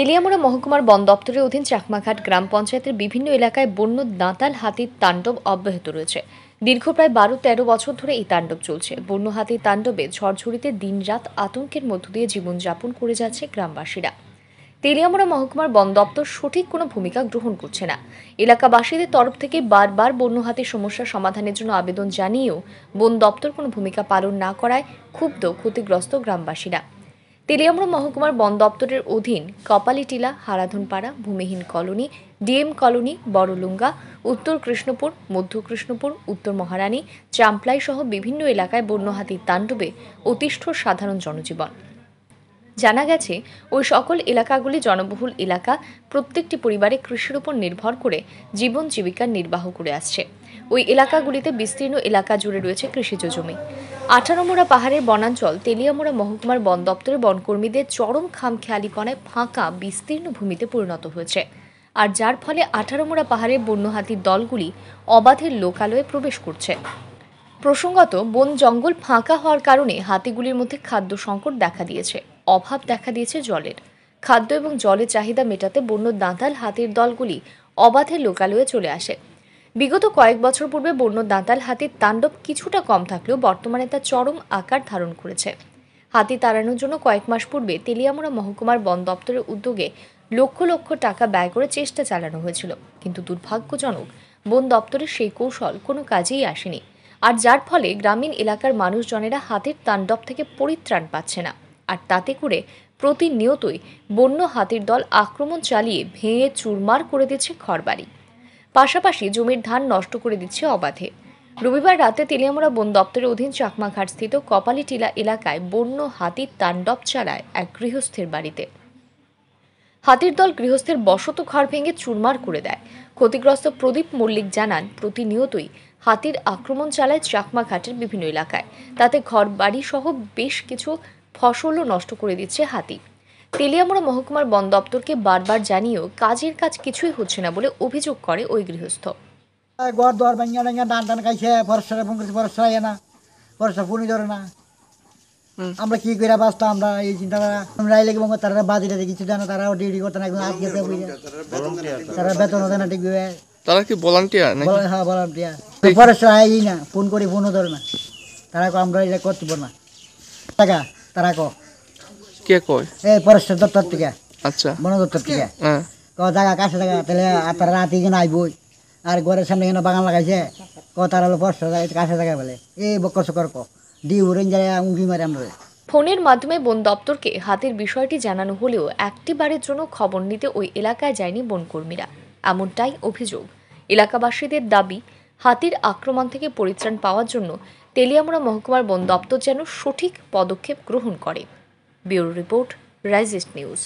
তেলিয়ামোড়া মহকুমার বন দপ্তরের অধীন চাকমাঘাট গ্রাম পঞ্চায়েতের বিভিন্ন এলাকায় বন্য দাঁতাল হাতির তাণ্ডব অব্যাহত রয়েছে দীর্ঘ প্রায় বারো তেরো বছর ধরে এই তাণ্ডব চলছে বন্য হাতির তাণ্ডবে দিন দিনরাত আতঙ্কের মধ্য দিয়ে জীবনযাপন করে যাচ্ছে গ্রামবাসীরা তেলিয়ামোড়া মহকুমার বন দপ্তর সঠিক কোনো ভূমিকা গ্রহণ করছে না এলাকাবাসীদের তরফ থেকে বারবার বন্য হাতির সমস্যা সমাধানের জন্য আবেদন জানিয়েও বন দপ্তর কোনো ভূমিকা পালন না করায় ক্ষুব্ধ ক্ষতিগ্রস্ত গ্রামবাসীরা তেলিয়ামড়া মহকুমার বন দপ্তরের অধীন কপালিটিলা হারাধনপাড়া ভূমিহীন কলোনি ডিএম কলোনি বড়লুঙ্গা উত্তর কৃষ্ণপুর মধ্য কৃষ্ণপুর উত্তর মহারানী চাম্পলাই সহ বিভিন্ন এলাকায় বন্যহাতির তাণ্ডবে অতিষ্ঠ সাধারণ জনজীবন জানা গেছে ওই সকল এলাকাগুলি জনবহুল এলাকা প্রত্যেকটি পরিবারে কৃষির উপর নির্ভর করে জীবন জীবিকা নির্বাহ করে আসছে ওই এলাকাগুলিতে বিস্তীর্ণ এলাকা জুড়ে রয়েছে কৃষিজ জমি আঠারোমোড়া পাহাড়ের বনাঞ্চল তেলিয়ামোড়া মহকুমার বন দপ্তরে বনকর্মীদের চরম খাম খেয়ালিপনায় ফাঁকা বিস্তীর্ণ ভূমিতে পরিণত হয়েছে আর যার ফলে আঠারোমোড়া পাহাড়ের বন্য হাতির দলগুলি অবাধের লোকালয়ে প্রবেশ করছে প্রসঙ্গত বন জঙ্গল ফাঁকা হওয়ার কারণে হাতিগুলির মধ্যে খাদ্য সংকট দেখা দিয়েছে অভাব দেখা দিয়েছে জলের খাদ্য এবং জলের চাহিদা মেটাতে বন্য দাঁতাল হাতির দলগুলি অবাধে লোকালয়ে চলে আসে বিগত কয়েক বছর পূর্বে বন্য দাঁতাল হাতির তাণ্ডব কিছুটা কম থাকলেও বর্তমানে তা চরম আকার ধারণ করেছে হাতি তাড়ানোর জন্য কয়েক মাস পূর্বে তেলিয়ামুড়া মহকুমার বন দপ্তরের উদ্যোগে লক্ষ লক্ষ টাকা ব্যয় করে চেষ্টা চালানো হয়েছিল কিন্তু দুর্ভাগ্যজনক বন দপ্তরের সেই কৌশল কোনো কাজেই আসেনি আর যার ফলে গ্রামীণ এলাকার মানুষজনেরা হাতির তাণ্ডব থেকে পরিত্রাণ পাচ্ছে না আর তাতে করে প্রতিনিয়তই বন্য হাতির দল আক্রমণ চালিয়ে ভেঙে চুরমার করে দিচ্ছে ঘরবাড়ি পাশাপাশি জমির ধান নষ্ট করে দিচ্ছে অবাধে রবিবার রাতে তেলিয়ামুড়া বন দপ্তরের অধীন চাকমাঘাট স্থিত টিলা এলাকায় বন্য হাতির তাণ্ডব চালায় এক গৃহস্থের বাড়িতে হাতির দল গৃহস্থের বসত ঘর ভেঙে চুরমার করে দেয় ক্ষতিগ্রস্ত প্রদীপ মল্লিক জানান প্রতিনিয়তই হাতির আক্রমণ চালায় চাকমাঘাটের বিভিন্ন এলাকায় তাতে ঘর বাড়ি সহ বেশ কিছু ফসলও নষ্ট করে দিচ্ছে হাতি তেলিয়ামুড়া মহকুমার বন দপ্তরকে বারবার জানিয়েও কাজের কাজ কিছুই হচ্ছে না বলে অভিযোগ করে ওই গৃহস্থ টান খাইছে আমরা কি করে বাঁচতাম আমরা এই চিন্তা তারা বাদিটা কিছু জানো তারা ডিউটি করতে না আজকে তারা বেতন হতে না তারা কি ভলান্টিয়ার হ্যাঁ ভলান্টিয়ার ফরেস্টার আয়ই না ফোন করে ফোনও ধরে না তারা আমরা এটা করতে পারবো না টাকা তারা কো কে কয় এ পরেশ দত্তর থেকে আচ্ছা বন দত্তর থেকে হ্যাঁ। ক জায়গা কাছে জায়গা তাহলে তারা রাতে কেন আইবই আর ঘরের সামনে কেন বাগান লাগাইছে ক তারা হলো পরেশ কাছে জায়গা বলে এই বকর সকর ক ডি উড়েন যায় উঁকি মারে আমরা ফোনের মাধ্যমে বন দপ্তরকে হাতের বিষয়টি জানানো হলেও একটি বাড়ির জন্য খবর নিতে ওই এলাকায় যায়নি বনকর্মীরা এমনটাই অভিযোগ এলাকাবাসীদের দাবি হাতির আক্রমণ থেকে পরিত্রাণ পাওয়ার জন্য তেলিয়ামুড়া মহকুমার বন দপ্তর যেন সঠিক পদক্ষেপ গ্রহণ করে ব্যুরো রিপোর্ট রাইজেস্ট নিউজ